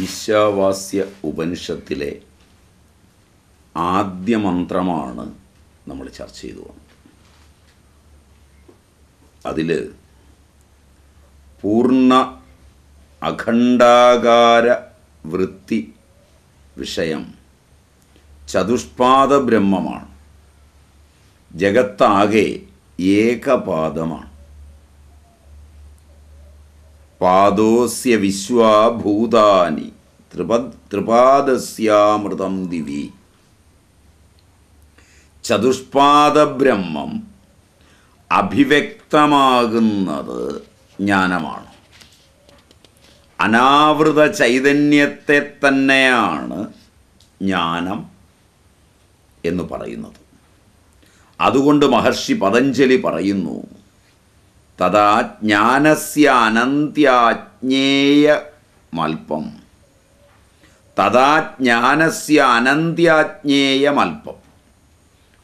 ഈശാവാസ്യ ഉപനിഷത്തിലെ ആദ്യ മന്ത്രമാണ് നമ്മൾ ചർച്ച ചെയ്തു വന്നത് അതിൽ പൂർണ്ണ അഖണ്ഡാകാര വൃത്തി വിഷയം ചതുഷ്പാദ ബ്രഹ്മമാണ് ജഗത്താകെ ഏകപാദമാണ് പാദോസ്യ വിശ്വാഭൂതാനി ത്രിപാദസ്യാമൃതം ദിവി ചതുഷ്പാദബ്രഹ്മം അഭിവ്യക്തമാകുന്നത് ജ്ഞാനമാണ് അനാവൃത ചൈതന്യത്തെ തന്നെയാണ് ജ്ഞാനം എന്ന് പറയുന്നത് അതുകൊണ്ട് മഹർഷി പതഞ്ജലി പറയുന്നു തഥാ ജ്ഞാനസ്യ അനന്ത്യാജ്ഞേയമൽപ്പം തഥാ ജ്ഞാനസ്യ അനന്ത്യാജ്ഞേയമൽപ്പം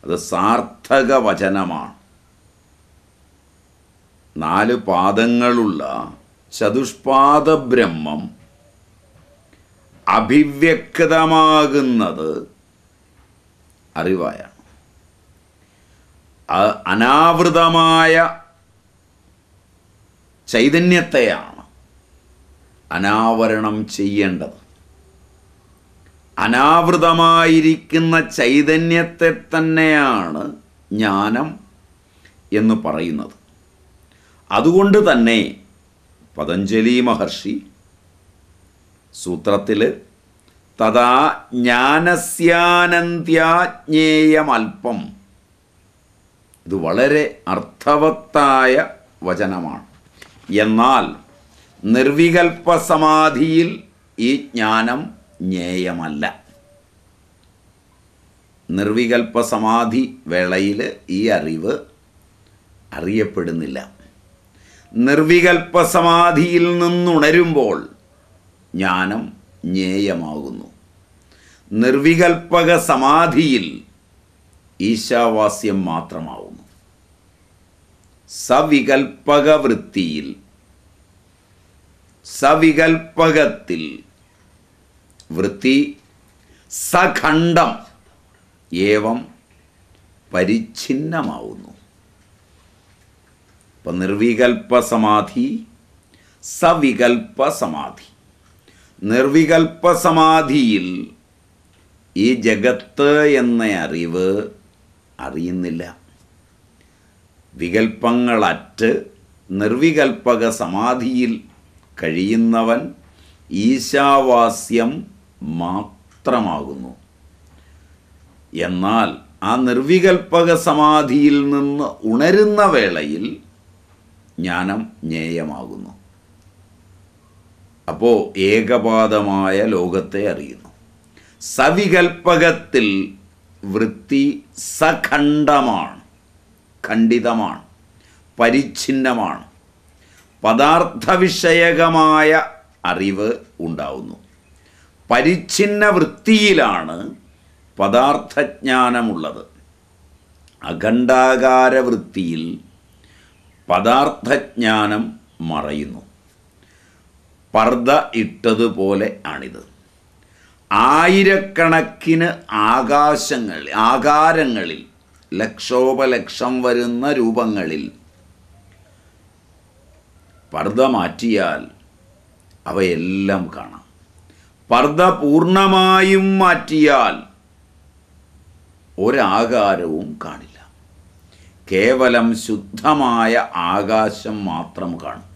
അത് സാർത്ഥക വചനമാണ് നാല് പാദങ്ങളുള്ള ചതുഷ്പാദ ബ്രഹ്മം അഭിവ്യക്തമാകുന്നത് അറിവായാണ് അനാവൃതമായ ചൈതന്യത്തെയാണ് അനാവരണം ചെയ്യേണ്ടത് അനാവൃതമായിരിക്കുന്ന ചൈതന്യത്തെ തന്നെയാണ് ജ്ഞാനം എന്ന് പറയുന്നത് അതുകൊണ്ട് തന്നെ പതഞ്ജലി മഹർഷി സൂത്രത്തിൽ തഥാ ജ്ഞാനസ്യാനന്ത്യാജ്ഞേയമൽപ്പം ഇത് വളരെ അർത്ഥവത്തായ വചനമാണ് എന്നാൽ നിർവികൽപ്പ സമാധിയിൽ ഈ ജ്ഞാനം ജ്ഞേയമല്ല നിർവികൽപ്പ സമാധി വേളയിൽ ഈ അറിവ് അറിയപ്പെടുന്നില്ല നിർവികൽപ്പ സമാധിയിൽ നിന്നുണരുമ്പോൾ ജ്ഞാനം ജ്ഞേയമാകുന്നു നിർവികൽപ്പക സമാധിയിൽ ഈശാവാസ്യം മാത്രമാവും സവികൽപ്പക വൃത്തിയിൽ സവികൽപ്പകത്തിൽ വൃത്തി സഖണ്ഡം ഏവം പരിച്ഛിന്നമാവുന്നു ഇപ്പം നിർവികൽപ്പ സമാധി സവികൽപ്പ സമാധി നിർവികൽപ്പ സമാധിയിൽ ഈ ജഗത്ത് എന്ന അറിവ് അറിയുന്നില്ല വികൽപ്പങ്ങളറ്റ് നിർവികൽപ്പക സമാധിയിൽ കഴിയുന്നവൻ ഈശാവാസ്യം മാത്രമാകുന്നു എന്നാൽ ആ നിർവികൽപ്പക സമാധിയിൽ നിന്ന് ഉണരുന്ന വേളയിൽ ജ്ഞാനം ജ്ഞേയമാകുന്നു അപ്പോൾ ഏകപാദമായ ലോകത്തെ അറിയുന്നു സവികൽപ്പകത്തിൽ വൃത്തി സഖണ്ഡമാണ് ഖണ്ഡിതമാണ് പരിച്ഛിന്നമാണ് പദാർത്ഥവിഷയകമായ അറിവ് ഉണ്ടാവുന്നു പരിച്ഛിന്ന വൃത്തിയിലാണ് പദാർത്ഥജ്ഞാനമുള്ളത് അഖണ്ഡാകാര വൃത്തിയിൽ പദാർത്ഥജ്ഞാനം മറയുന്നു പർദ്ദ ഇട്ടതുപോലെ ആണിത് ആയിരക്കണക്കിന് ആകാശങ്ങൾ ആകാരങ്ങളിൽ ലക്ഷോപലക്ഷം വരുന്ന രൂപങ്ങളിൽ പർദ്ദ മാറ്റിയാൽ അവയെല്ലാം കാണാം പർദ്ദ പൂർണ്ണമായും മാറ്റിയാൽ ഒരാകാരവും കാണില്ല കേവലം ശുദ്ധമായ ആകാശം മാത്രം കാണും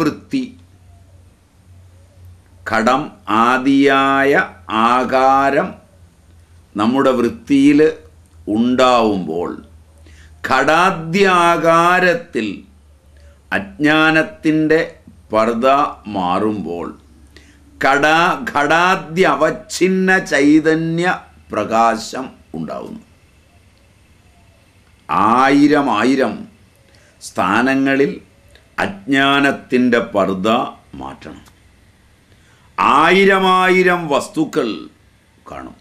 വൃത്തി ഘടം ആദിയായ ആകാരം നമ്മുടെ വൃത്തിയിൽ ഉണ്ടാവുമ്പോൾ ഘടാദ്യാകാരത്തിൽ അജ്ഞാനത്തിൻ്റെ പർദ മാറുമ്പോൾ കടാ ഘടാദ്യ അവച്ഛിന്ന ചൈതന്യ പ്രകാശം ഉണ്ടാവുന്നു ആയിരം ആയിരം സ്ഥാനങ്ങളിൽ അജ്ഞാനത്തിൻ്റെ പർദ മാറ്റണം ആയിരമായിരം വസ്തുക്കൾ കാണും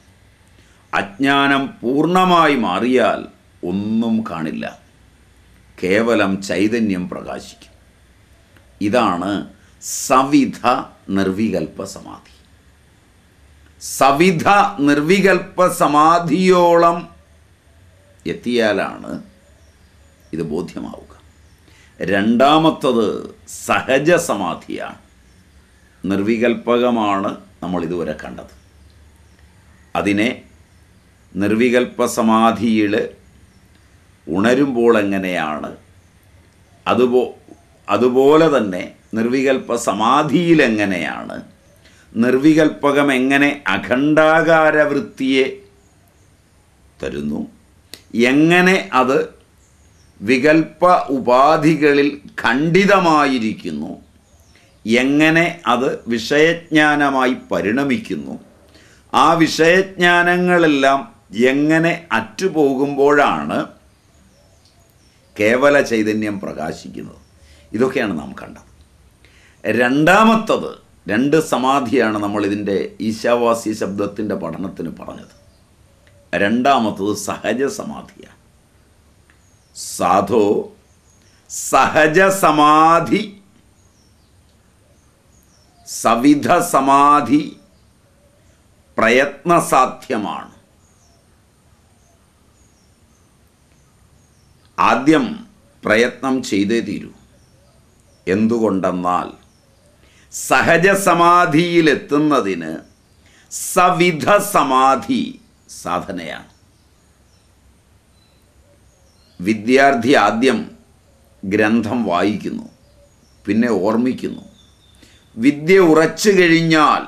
അജ്ഞാനം പൂർണ്ണമായി മാറിയാൽ ഒന്നും കാണില്ല കേവലം ചൈതന്യം പ്രകാശിക്കും ഇതാണ് സവിധ നിർവികൽപ്പ സമാധി സവിധ നിർവികൽപ്പ സമാധിയോളം എത്തിയാലാണ് ഇത് ബോധ്യമാവുക രണ്ടാമത്തത് സഹജ സമാധിയാണ് നിർവികൽപ്പകമാണ് നമ്മൾ ഇതുവരെ കണ്ടത് അതിനെ നിർവികൽപ്പ സമാധിയിൽ ഉണരുമ്പോൾ എങ്ങനെയാണ് അതുപോ അതുപോലെ തന്നെ നിർവികൽപ്പ സമാധിയിലെങ്ങനെയാണ് നിർവികൽപ്പകം എങ്ങനെ അഖണ്ഡാകാര വൃത്തിയെ തരുന്നു എങ്ങനെ അത് വികൽപ്പ ഉപാധികളിൽ ഖണ്ഡിതമായിരിക്കുന്നു എങ്ങനെ അത് വിഷയജ്ഞാനമായി പരിണമിക്കുന്നു ആ വിഷയജ്ഞാനങ്ങളെല്ലാം എങ്ങനെ അറ്റുപോകുമ്പോഴാണ് കേവല ചൈതന്യം പ്രകാശിക്കുന്നത് ഇതൊക്കെയാണ് നാം കണ്ടത് രണ്ടാമത്തത് രണ്ട് സമാധിയാണ് നമ്മൾ ഇതിൻ്റെ ഈശാവാസി ശബ്ദത്തിൻ്റെ പഠനത്തിന് പറഞ്ഞത് രണ്ടാമത്തത് സഹജ സമാധിയാണ് സാധോ സഹജ സമാധി സവിധ സമാധി പ്രയത്നസാധ്യമാണ് ആദ്യം പ്രയത്നം ചെയ്തേ തീരൂ എന്തുകൊണ്ടെന്നാൽ സമാധിയിലെത്തുന്നതിന് സവിധ സമാധി സാധനയാണ് വിദ്യാർത്ഥി ആദ്യം ഗ്രന്ഥം വായിക്കുന്നു പിന്നെ ഓർമ്മിക്കുന്നു വിദ്യ ഉറച്ചു കഴിഞ്ഞാൽ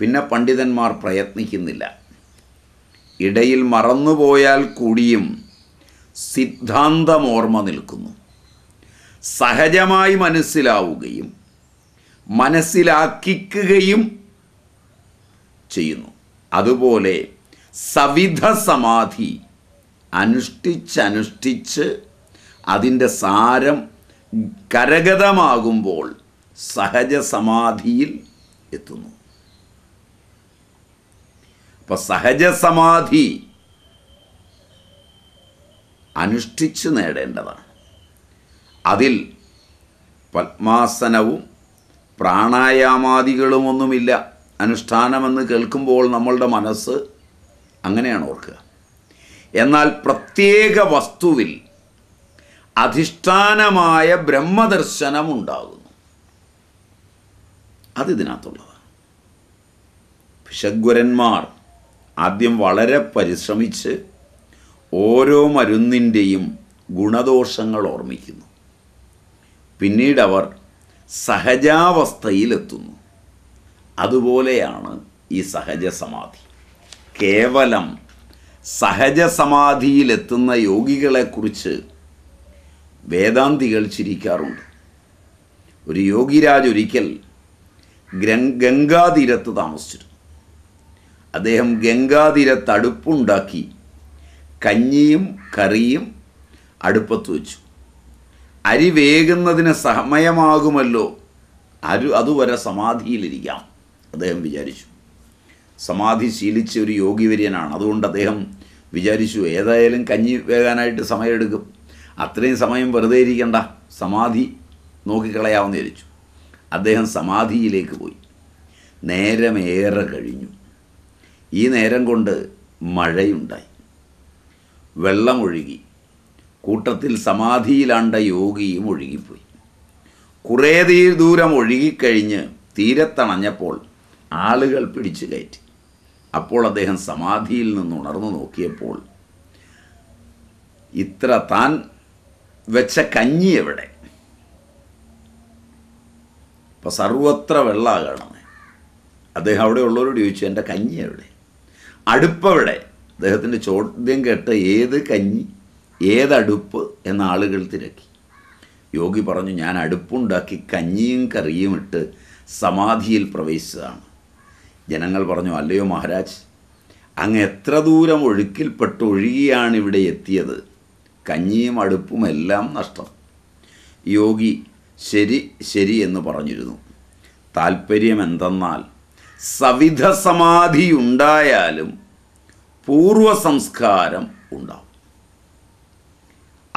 പിന്നെ പണ്ഡിതന്മാർ പ്രയത്നിക്കുന്നില്ല ഇടയിൽ മറന്നുപോയാൽ കൂടിയും സിദ്ധാന്തം ഓർമ്മ നിൽക്കുന്നു സഹജമായി മനസ്സിലാവുകയും മനസ്സിലാക്കിക്കുകയും ചെയ്യുന്നു അതുപോലെ സവിധ സമാധി അനുഷ്ഠിച്ചനുഷ്ഠിച്ച് അതിൻ്റെ സാരം കരഗതമാകുമ്പോൾ സഹജ സമാധിയിൽ എത്തുന്നു അപ്പോൾ സഹജ സമാധി അനുഷ്ഠിച്ചു നേടേണ്ടതാണ് അതിൽ പത്മാസനവും പ്രാണായാമാദികളുമൊന്നുമില്ല അനുഷ്ഠാനമെന്ന് കേൾക്കുമ്പോൾ നമ്മളുടെ മനസ്സ് അങ്ങനെയാണ് ഓർക്കുക എന്നാൽ പ്രത്യേക വസ്തുവിൽ അധിഷ്ഠാനമായ ബ്രഹ്മദർശനം ഉണ്ടാകുന്നു അതിതിനകത്തുള്ളതാണ് പിശഗ്വരന്മാർ ആദ്യം വളരെ പരിശ്രമിച്ച് ഓരോ മരുന്നിൻ്റെയും ഗുണദോഷങ്ങൾ ഓർമ്മിക്കുന്നു പിന്നീട് അവർ സഹജാവസ്ഥയിലെത്തുന്നു അതുപോലെയാണ് ഈ സഹജ സമാധി കേവലം സഹജ സമാധിയിലെത്തുന്ന യോഗികളെക്കുറിച്ച് വേദാന്തികൾ ചിരിക്കാറുണ്ട് ഒരു യോഗിരാജ് ഒരിക്കൽ ഗംഗാതീരത്ത് താമസിച്ചിരുന്നു അദ്ദേഹം ഗംഗാതീരത്തടുപ്പുണ്ടാക്കി കഞ്ഞിയും കറിയും അടുപ്പത്ത് വെച്ചു അരി വേകുന്നതിന് സമയമാകുമല്ലോ അരു അതുവരെ സമാധിയിലിരിക്കാം അദ്ദേഹം വിചാരിച്ചു സമാധി ശീലിച്ച ഒരു യോഗിവര്യനാണ് അതുകൊണ്ട് അദ്ദേഹം വിചാരിച്ചു ഏതായാലും കഞ്ഞി വേകാനായിട്ട് സമയമെടുക്കും അത്രയും സമയം വെറുതെ ഇരിക്കണ്ട സമാധി നോക്കിക്കളയാമെന്ന് വിചാരിച്ചു അദ്ദേഹം സമാധിയിലേക്ക് പോയി നേരമേറെ കഴിഞ്ഞു ഈ നേരം കൊണ്ട് മഴയുണ്ടായി വെള്ളമൊഴുകി കൂട്ടത്തിൽ സമാധിയിലാണ്ട യോഗിയും ഒഴുകിപ്പോയി കുറേ ദൂരം ഒഴുകിക്കഴിഞ്ഞ് തീരത്തണഞ്ഞപ്പോൾ ആളുകൾ പിടിച്ചു കയറ്റി അപ്പോൾ അദ്ദേഹം സമാധിയിൽ നിന്ന് ഉണർന്നു നോക്കിയപ്പോൾ ഇത്ര താൻ വെച്ച കഞ്ഞി എവിടെ ഇപ്പം സർവത്ര വെള്ളമാണ് അദ്ദേഹം അദ്ദേഹം ഉള്ളവരോട് ചോദിച്ചു എൻ്റെ കഞ്ഞി എവിടെ അടുപ്പവിടെ അദ്ദേഹത്തിൻ്റെ ചോദ്യം കേട്ട ഏത് കഞ്ഞി ഏതടുപ്പ് എന്ന ആളുകൾ തിരക്കി യോഗി പറഞ്ഞു ഞാൻ അടുപ്പുണ്ടാക്കി കഞ്ഞിയും കറിയും ഇട്ട് സമാധിയിൽ പ്രവേശിച്ചതാണ് ജനങ്ങൾ പറഞ്ഞു അല്ലയോ മഹാരാജ് അങ്ങ് എത്ര ദൂരം ഒഴുക്കിൽപ്പെട്ട് ഒഴുകിയാണ് ഇവിടെ എത്തിയത് കഞ്ഞിയും അടുപ്പും എല്ലാം നഷ്ടം യോഗി ശരി ശരി എന്ന് പറഞ്ഞിരുന്നു താല്പര്യം എന്തെന്നാൽ സവിധ സമാധി ഉണ്ടായാലും പൂർവ സംസ്കാരം ഉണ്ടാവും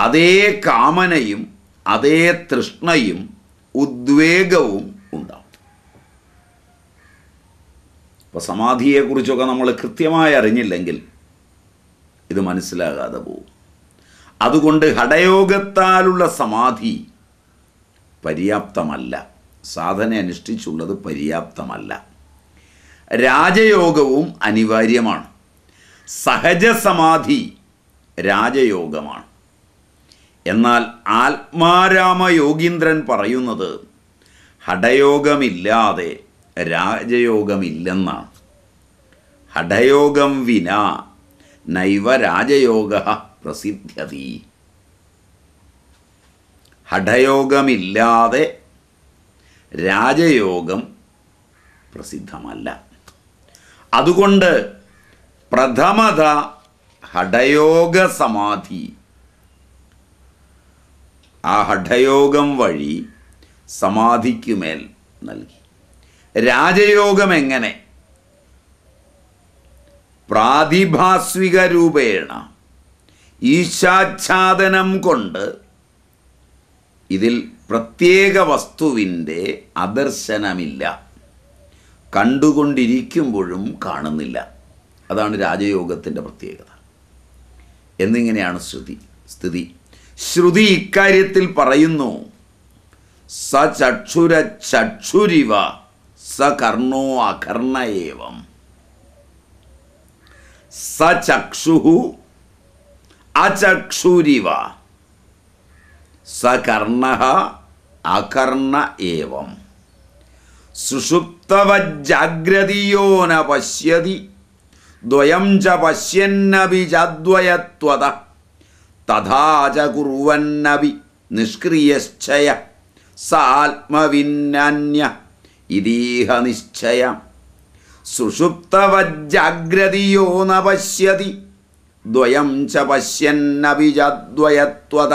അതേ കാമനയും അതേ തൃഷ്ണയും ഉദ്വേഗവും ഉണ്ടാവും അപ്പോൾ സമാധിയെക്കുറിച്ചൊക്കെ നമ്മൾ കൃത്യമായി അറിഞ്ഞില്ലെങ്കിൽ ഇത് മനസ്സിലാകാതെ പോകും അതുകൊണ്ട് ഹടയോഗത്താലുള്ള സമാധി പര്യാപ്തമല്ല സാധന അനുഷ്ഠിച്ചുള്ളത് പര്യാപ്തമല്ല രാജയോഗവും അനിവാര്യമാണ് സഹജസമാധി രാജയോഗമാണ് എന്നാൽ ആത്മാരാമ യോഗീന്ദ്രൻ പറയുന്നത് ഹഠയോഗമില്ലാതെ രാജയോഗമില്ലെന്നാണ് ഹഠയോഗം വിന നൈവ രാജയോഗ പ്രസിദ്ധ്യതി ഹഠയോഗമില്ലാതെ രാജയോഗം പ്രസിദ്ധമല്ല അതുകൊണ്ട് പ്രഥമത ഹഠയോഗ സമാധി ആ ഹഠയോഗം വഴി സമാധിക്കുമേൽ നൽകി രാജയോഗം എങ്ങനെ പ്രാതിഭാസ്വിക രൂപേണ ഈശാച്ഛാദനം കൊണ്ട് ഇതിൽ പ്രത്യേക വസ്തുവിൻ്റെ അദർശനമില്ല കണ്ടുകൊണ്ടിരിക്കുമ്പോഴും കാണുന്നില്ല അതാണ് രാജയോഗത്തിൻ്റെ പ്രത്യേകത എന്നിങ്ങനെയാണ് ശ്രുതി സ്ഥിതി ശ്രുതി ഇക്കാര്യത്തിൽ പറയുന്നു സ ചക്ഷുര ചക്ഷുരിവ സ കർണോ അകർണയേവം സ ചക്ഷുഹു അചക്ഷുരിവ സ കർണ അകർണ ഏവം സുഷുപ്തവജാഗ്രതിയോ ന പശ്യതി ദ്വയം ച ചദ്വയത്വത തഥാ ച കുറുവന്നപി നിഷ്ക്രിയശ്ചയ സാത്മവിന്നന്യ ഇതീഹ നിശ്ചയം സുഷുപ്തവജ്ജാഗ്രതിയോ ന പശ്യതി ദ്വയം ച പശ്യന്നപി ചദ്വയത്വത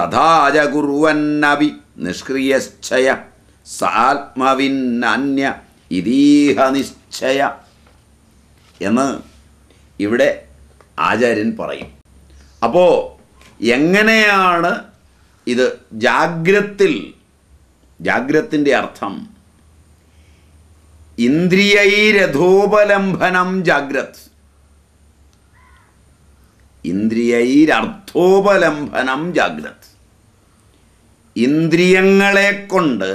തഥാ ച കുറുവന്നപി നിഷ്ക്രിയശ്ചയ സാത്മവിന്നന്യ ഇതീഹ നിശ്ചയം എന്ന് ഇവിടെ ആചാര്യൻ പറയും അപ്പോൾ എങ്ങനെയാണ് ഇത് ജാഗ്രത്തിൽ ജാഗ്രത്തിൻ്റെ അർത്ഥം ഇന്ദ്രിയൈരഥോപലംഭനം ജാഗ്രത് ഇന്ദ്രിയൈരർത്ഥോപലംഭനം ജാഗ്രത് ഇന്ദ്രിയങ്ങളെ കൊണ്ട്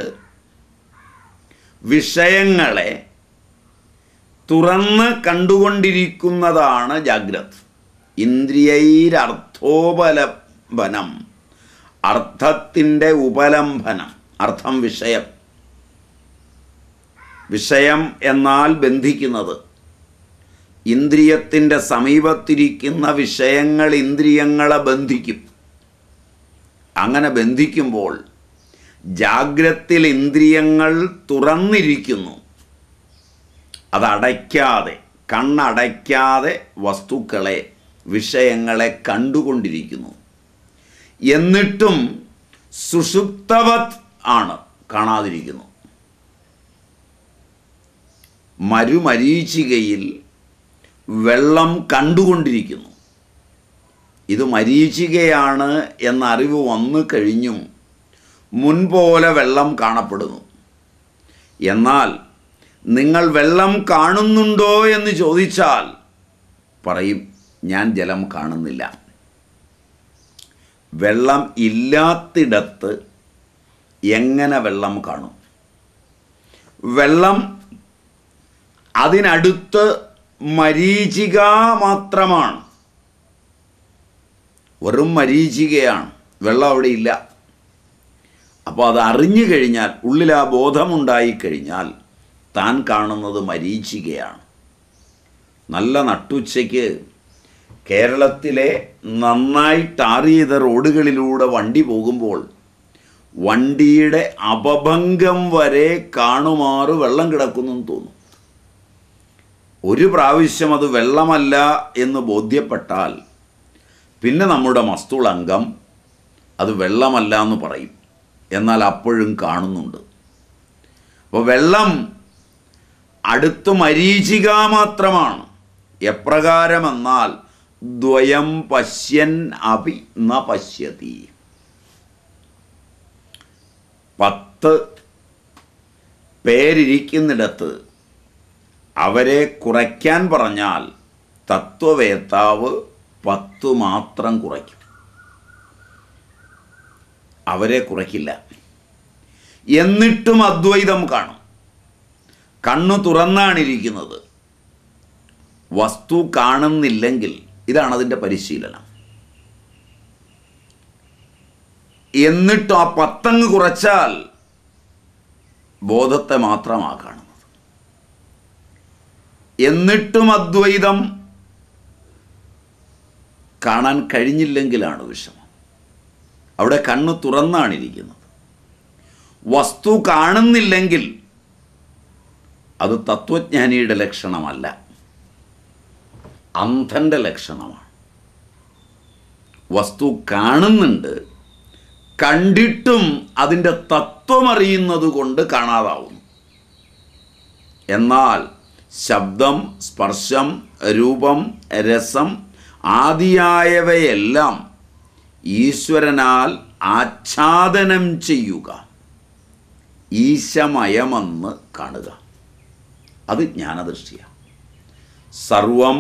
വിഷയങ്ങളെ തുറന്ന് കണ്ടുകൊണ്ടിരിക്കുന്നതാണ് ജാഗ്രത് ഇന്ദ്രിയൈരർത്ഥോപലംബനം അർത്ഥത്തിൻ്റെ ഉപലംബനം അർത്ഥം വിഷയം വിഷയം എന്നാൽ ബന്ധിക്കുന്നത് ഇന്ദ്രിയത്തിൻ്റെ സമീപത്തിരിക്കുന്ന വിഷയങ്ങൾ ഇന്ദ്രിയങ്ങളെ ബന്ധിക്കും അങ്ങനെ ബന്ധിക്കുമ്പോൾ ജാഗ്രത്തിൽ ഇന്ദ്രിയങ്ങൾ തുറന്നിരിക്കുന്നു അതടയ്ക്കാതെ കണ്ണടയ്ക്കാതെ വസ്തുക്കളെ വിഷയങ്ങളെ കണ്ടുകൊണ്ടിരിക്കുന്നു എന്നിട്ടും സുഷുപ്തവത് ആണ് കാണാതിരിക്കുന്നു മരുമരീചികയിൽ വെള്ളം കണ്ടുകൊണ്ടിരിക്കുന്നു ഇത് മരീചികയാണ് എന്ന അറിവ് വന്നു കഴിഞ്ഞും മുൻപോലെ വെള്ളം കാണപ്പെടുന്നു എന്നാൽ നിങ്ങൾ വെള്ളം കാണുന്നുണ്ടോ എന്ന് ചോദിച്ചാൽ പറയും ഞാൻ ജലം കാണുന്നില്ല വെള്ളം ഇല്ലാത്തിടത്ത് എങ്ങനെ വെള്ളം കാണും വെള്ളം അതിനടുത്ത് മരീചിക മാത്രമാണ് വെറും മരീചികയാണ് വെള്ളം അവിടെ ഇല്ല അപ്പോൾ അത് അറിഞ്ഞു കഴിഞ്ഞാൽ ഉള്ളിൽ ആ ബോധമുണ്ടായിക്കഴിഞ്ഞാൽ താൻ കാണുന്നത് മരീചികയാണ് നല്ല നട്ടുച്ചയ്ക്ക് കേരളത്തിലെ നന്നായി ടാർ ചെയ്ത റോഡുകളിലൂടെ വണ്ടി പോകുമ്പോൾ വണ്ടിയുടെ അപഭംഗം വരെ കാണുമാറ് വെള്ളം കിടക്കുന്നു തോന്നും ഒരു പ്രാവശ്യം അത് വെള്ളമല്ല എന്ന് ബോധ്യപ്പെട്ടാൽ പിന്നെ നമ്മുടെ മസ്തുളംഗം അത് വെള്ളമല്ല എന്ന് പറയും എന്നാൽ അപ്പോഴും കാണുന്നുണ്ട് അപ്പോൾ വെള്ളം അടുത്തു മരീചിക മാത്രമാണ് എപ്രകാരമെന്നാൽ ദ്വയം പശ്യൻ അഭി ന പശ്യതി പത്ത് പേരിരിക്കുന്നിടത്ത് അവരെ കുറയ്ക്കാൻ പറഞ്ഞാൽ തത്വവേത്താവ് പത്ത് മാത്രം കുറയ്ക്കും അവരെ കുറയ്ക്കില്ല എന്നിട്ടും അദ്വൈതം കാണും കണ്ണു തുറന്നാണിരിക്കുന്നത് വസ്തു കാണുന്നില്ലെങ്കിൽ ഇതാണ് അതിൻ്റെ പരിശീലനം എന്നിട്ട് ആ പത്തങ്ങ് കുറച്ചാൽ ബോധത്തെ മാത്രമാണ് കാണുന്നത് എന്നിട്ടും അദ്വൈതം കാണാൻ കഴിഞ്ഞില്ലെങ്കിലാണ് വിഷമം അവിടെ കണ്ണു തുറന്നാണിരിക്കുന്നത് വസ്തു കാണുന്നില്ലെങ്കിൽ അത് തത്വജ്ഞാനിയുടെ ലക്ഷണമല്ല അന്ധൻ്റെ ലക്ഷണമാണ് വസ്തു കാണുന്നുണ്ട് കണ്ടിട്ടും അതിൻ്റെ തത്വമറിയുന്നത് കൊണ്ട് കാണാതാവുന്നു എന്നാൽ ശബ്ദം സ്പർശം രൂപം രസം ആദിയായവയെല്ലാം ഈശ്വരനാൽ ആച്ഛാദനം ചെയ്യുക ഈശമയമെന്ന് കാണുക അത് ജ്ഞാനദൃഷ്ടിയാണ് സർവം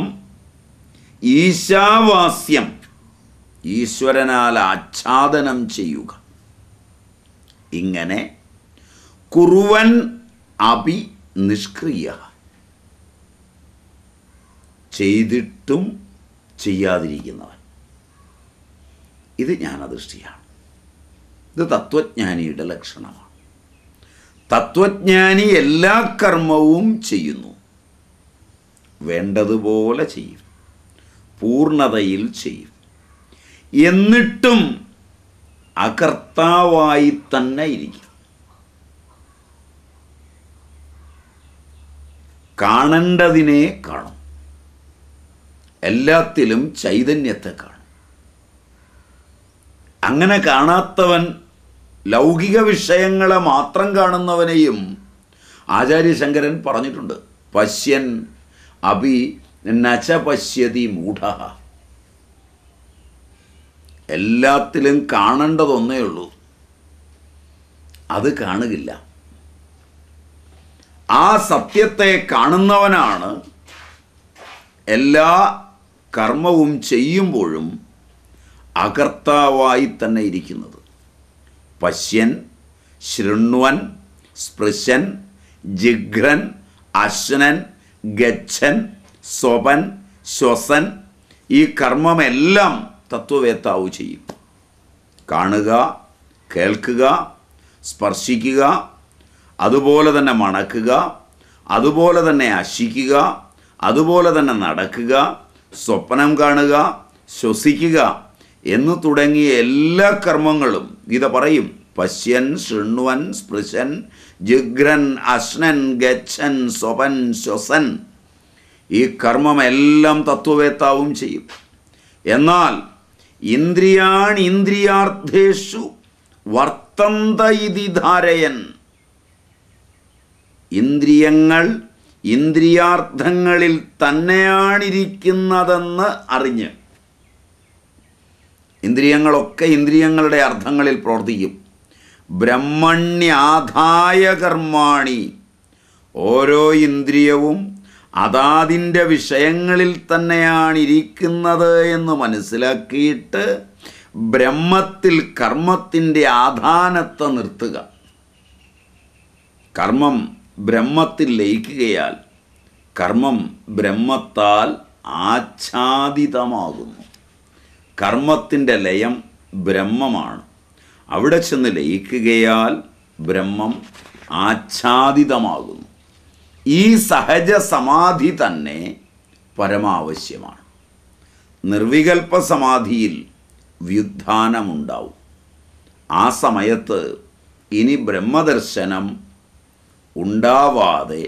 ഈശാവാസ്യം ഈശ്വരനാൽ ആച്ഛാദനം ചെയ്യുക ഇങ്ങനെ കുറുവൻ അഭി നിഷ്ക്രിയ ചെയ്തിട്ടും ചെയ്യാതിരിക്കുന്നവൻ ഇത് ജ്ഞാനദൃഷ്ടിയാണ് ഇത് തത്വജ്ഞാനിയുടെ ലക്ഷണമാണ് തത്വജ്ഞാനി എല്ലാ കർമ്മവും ചെയ്യുന്നു വേണ്ടതുപോലെ ചെയ്യും പൂർണ്ണതയിൽ ചെയ്യും എന്നിട്ടും അകർത്താവായി തന്നെ ഇരിക്കും കാണേണ്ടതിനെ കാണും എല്ലാത്തിലും ചൈതന്യത്തെ കാണും അങ്ങനെ കാണാത്തവൻ ലൗകിക വിഷയങ്ങളെ മാത്രം കാണുന്നവനെയും ആചാര്യശങ്കരൻ പറഞ്ഞിട്ടുണ്ട് പശ്യൻ അഭി നച്ച പശ്യതി മൂഢ എല്ലാത്തിലും കാണേണ്ടതൊന്നേ ഉള്ളൂ അത് കാണുകില്ല ആ സത്യത്തെ കാണുന്നവനാണ് എല്ലാ കർമ്മവും ചെയ്യുമ്പോഴും അകർത്താവായി തന്നെ ഇരിക്കുന്നത് പശ്യൻ ശൃണ്വൻ സ്പൃശൻ ജിഘ്രൻ അശ്വനൻ ഗച്ഛൻ സ്വപൻ ശ്വസൻ ഈ കർമ്മമെല്ലാം തത്വവേത്താവ് ചെയ്യും കാണുക കേൾക്കുക സ്പർശിക്കുക അതുപോലെ തന്നെ മണക്കുക അതുപോലെ തന്നെ അശിക്കുക അതുപോലെ തന്നെ നടക്കുക സ്വപ്നം കാണുക ശ്വസിക്കുക എന്ന് തുടങ്ങിയ എല്ലാ കർമ്മങ്ങളും ഗീത പറയും പശ്യൻ ശൃണ്വൻ സ്പൃശൻ ജിഗ്രൻ അശ്നൻ ഗച്ഛൻ സ്വപൻ ശ്വസൻ ഈ കർമ്മമെല്ലാം തത്വവേത്താവും ചെയ്യും എന്നാൽ ഇന്ദ്രിയാണിന്ദ്രിയാർത്ഥേഷു വർത്തന്ത ഇതി ധാരയൻ ഇന്ദ്രിയങ്ങൾ ഇന്ദ്രിയാർത്ഥങ്ങളിൽ തന്നെയാണിരിക്കുന്നതെന്ന് അറിഞ്ഞ് ഇന്ദ്രിയങ്ങളൊക്കെ ഇന്ദ്രിയങ്ങളുടെ അർത്ഥങ്ങളിൽ പ്രവർത്തിക്കും ബ്രഹ്മണ്യാധായ കർമാണി ഓരോ ഇന്ദ്രിയവും അതാതിൻ്റെ വിഷയങ്ങളിൽ തന്നെയാണ് ഇരിക്കുന്നത് എന്ന് മനസ്സിലാക്കിയിട്ട് ബ്രഹ്മത്തിൽ കർമ്മത്തിൻ്റെ ആധാനത്തെ നിർത്തുക കർമ്മം ബ്രഹ്മത്തിൽ ലയിക്കുകയാൽ കർമ്മം ബ്രഹ്മത്താൽ ആച്ഛാദിതമാകുന്നു കർമ്മത്തിൻ്റെ ലയം ബ്രഹ്മമാണ് അവിടെ ചെന്ന് ലയിക്കുകയാൽ ബ്രഹ്മം ആച്ഛാദിതമാകുന്നു ഈ സഹജ സമാധി തന്നെ പരമാവശ്യമാണ് നിർവികൽപ്പ സമാധിയിൽ വ്യുത്ഥാനമുണ്ടാവും ആ സമയത്ത് ഇനി ബ്രഹ്മദർശനം ഉണ്ടാവാതെ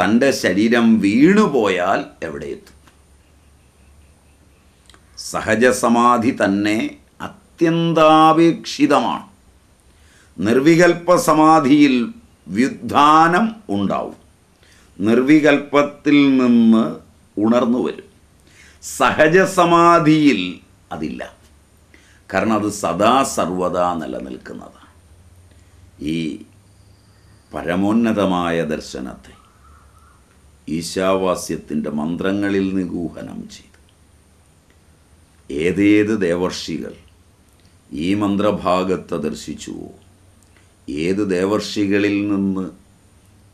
തൻ്റെ ശരീരം വീണുപോയാൽ എവിടെയെത്തും സഹജസമാധി തന്നെ അത്യന്താപേക്ഷിതമാണ് നിർവികൽപ്പ സമാധിയിൽ വ്യുദ്ധാനം ഉണ്ടാവും നിർവികൽപ്പത്തിൽ നിന്ന് ഉണർന്നു വരും സഹജസമാധിയിൽ അതില്ല കാരണം അത് സദാ സർവദാ നിലനിൽക്കുന്നതാണ് ഈ പരമോന്നതമായ ദർശനത്തെ ഈശാവാസ്യത്തിൻ്റെ മന്ത്രങ്ങളിൽ നിഗൂഹനം ചെയ്യും ഏതേത് ദേവർഷികൾ ഈ മന്ത്രഭാഗത്ത് ദർശിച്ചുവോ ഏത് ദേവർഷികളിൽ നിന്ന്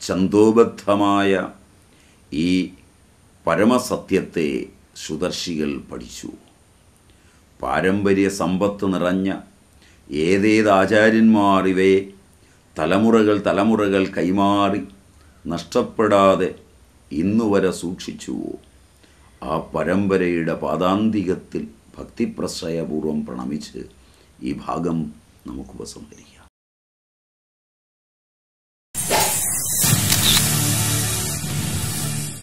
ചന്തോബദ്ധമായ ഈ പരമസത്യത്തെ സുദർശികൾ പഠിച്ചു പാരമ്പര്യ സമ്പത്ത് നിറഞ്ഞ ഏതേത് ആചാര്യന്മാർ ഇവയെ തലമുറകൾ തലമുറകൾ കൈമാറി നഷ്ടപ്പെടാതെ ഇന്നുവരെ സൂക്ഷിച്ചുവോ ആ പരമ്പരയുടെ പാതാന്തികത്തിൽ ഭക്തിപ്രശ്രയപൂർവം പ്രണമിച്ച് ഈ ഭാഗം നമുക്ക് ഉപസംഹരിക്കാം